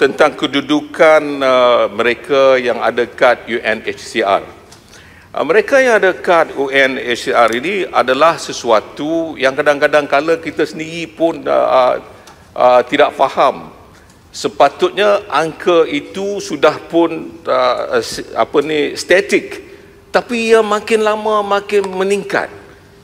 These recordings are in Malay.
tentang kedudukan uh, mereka yang ada kad UNHCR. Uh, mereka yang ada kad UNHCR ini adalah sesuatu yang kadang-kadang kala kita sendiri pun uh, uh, uh tidak faham. Sepatutnya angka itu sudah pun uh, uh apa ni statik tapi ia makin lama makin meningkat.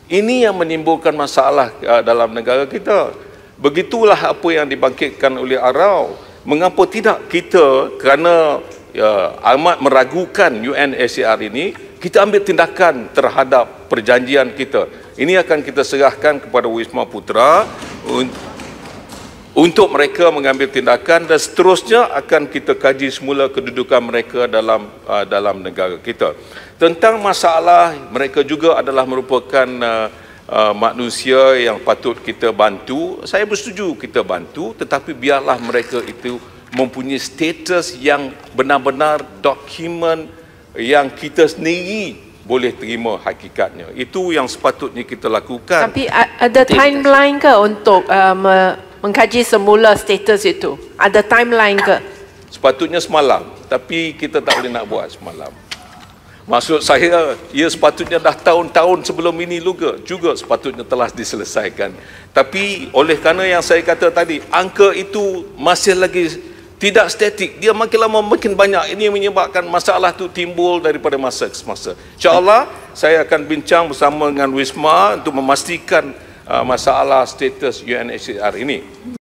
Ini yang menimbulkan masalah uh, dalam negara kita. Begitulah apa yang dibangkitkan oleh Arau mengapa tidak kita kerana ya, amat meragukan UNSCR ini kita ambil tindakan terhadap perjanjian kita ini akan kita serahkan kepada Wisma Putra untuk mereka mengambil tindakan dan seterusnya akan kita kaji semula kedudukan mereka dalam ah, dalam negara kita tentang masalah mereka juga adalah merupakan uh, Uh, manusia yang patut kita bantu, saya bersetuju kita bantu tetapi biarlah mereka itu mempunyai status yang benar-benar dokumen yang kita sendiri boleh terima hakikatnya. Itu yang sepatutnya kita lakukan. Tapi ada timeline ke untuk uh, mengkaji semula status itu? Ada timeline ke? Sepatutnya semalam, tapi kita tak boleh nak buat semalam. Maksud saya, ia sepatutnya dah tahun-tahun sebelum ini juga, juga sepatutnya telah diselesaikan. Tapi oleh kerana yang saya kata tadi, angka itu masih lagi tidak statik. Dia makin lama makin banyak. Ini menyebabkan masalah tu timbul daripada masa ke masa. InsyaAllah saya akan bincang bersama dengan Wisma untuk memastikan uh, masalah status UNHCR ini.